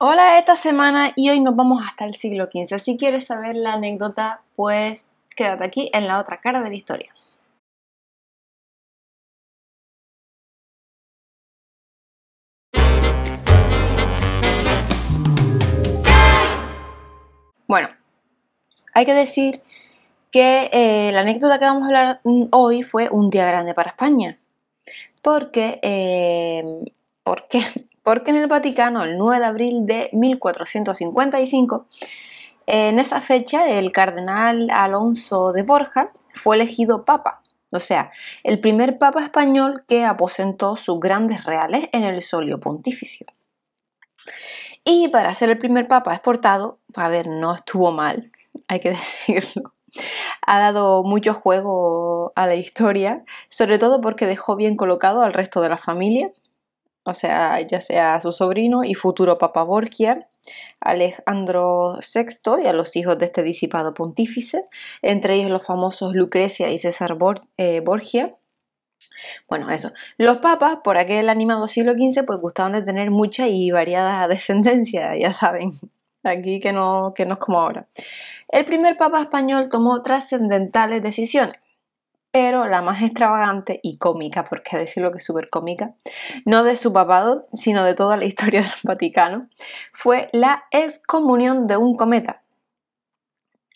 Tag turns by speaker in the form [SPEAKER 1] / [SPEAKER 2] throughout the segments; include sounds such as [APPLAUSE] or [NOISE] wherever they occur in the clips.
[SPEAKER 1] Hola esta semana y hoy nos vamos hasta el siglo XV. Si quieres saber la anécdota, pues quédate aquí en la otra cara de la historia. Bueno, hay que decir que eh, la anécdota que vamos a hablar mm, hoy fue un día grande para España. Porque, eh, ¿por qué? porque en el Vaticano, el 9 de abril de 1455, en esa fecha el cardenal Alonso de Borja fue elegido papa, o sea, el primer papa español que aposentó sus grandes reales en el solio pontificio. Y para ser el primer papa exportado, a ver, no estuvo mal, [LAUGHS] hay que decirlo. Ha dado mucho juego a la historia, sobre todo porque dejó bien colocado al resto de la familia o sea, ya sea a su sobrino y futuro Papa Borgia, Alejandro VI y a los hijos de este disipado pontífice, entre ellos los famosos Lucrecia y César eh, Borgia. Bueno, eso. Los papas, por aquel animado siglo XV, pues gustaban de tener mucha y variada [LAUGHS] descendencia, ya saben, aquí que no, que no es como ahora. El primer papa español tomó trascendentales decisiones pero la más extravagante y cómica, porque decirlo que es súper cómica, no de su papado, sino de toda la historia del Vaticano, fue la excomunión de un cometa.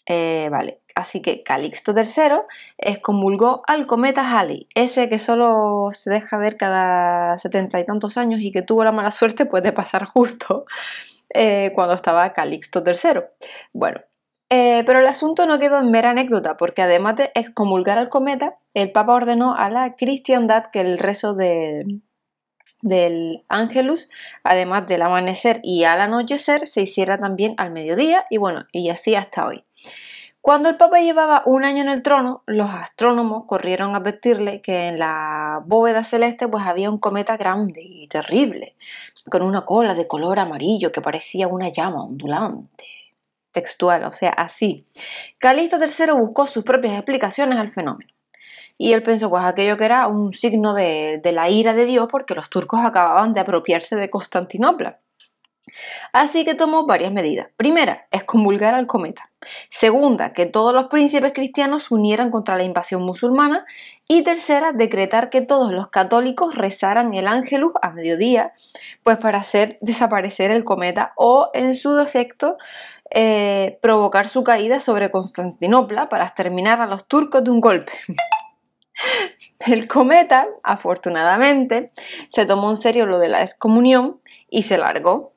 [SPEAKER 1] Eh, vale, así que Calixto III excomulgó al cometa Halley, ese que solo se deja ver cada setenta y tantos años y que tuvo la mala suerte pues, de pasar justo eh, cuando estaba Calixto III. Bueno, eh, pero el asunto no quedó en mera anécdota, porque además de excomulgar al cometa, el Papa ordenó a la cristiandad que el rezo del, Ángelus, además del amanecer y al anochecer, se hiciera también al mediodía y bueno, y así hasta hoy. Cuando el Papa llevaba un año en el trono, los astrónomos corrieron a advertirle que en la bóveda celeste pues había un cometa grande y terrible, con una cola de color amarillo que parecía una llama ondulante textual, o sea, así. Calisto III buscó sus propias explicaciones al fenómeno. Y él pensó pues aquello que era un signo de, de la ira de Dios porque los turcos acababan de apropiarse de Constantinopla. Así que tomó varias medidas. Primera, excomulgar al cometa. Segunda, que todos los príncipes cristianos se unieran contra la invasión musulmana. Y tercera, decretar que todos los católicos rezaran el ángelus a mediodía, pues para hacer desaparecer el cometa o, en su defecto, eh, provocar su caída sobre Constantinopla para exterminar a los turcos de un golpe. [LAUGHS] El cometa, afortunadamente, se tomó en serio lo de la excomunión y se largó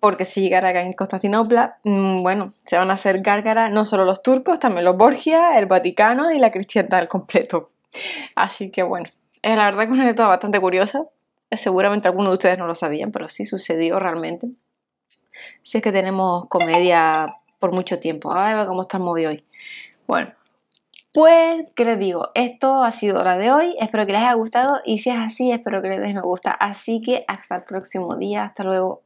[SPEAKER 1] porque si llegara acá en Constantinopla, mm, bueno, se van a hacer gárgara no solo los turcos, también los Borgia, el Vaticano y la cristiandad al completo. Así que bueno, es la verdad que es una bastante curiosa. Seguramente algunos de ustedes no lo sabían, pero sí sucedió realmente. Si es que tenemos comedia por mucho tiempo. Ay, cómo está el móvil hoy. Bueno, pues, ¿qué les digo? Esto ha sido la de hoy. Espero que les haya gustado y si es así, espero que les dé me gusta. Así que hasta el próximo día. Hasta luego.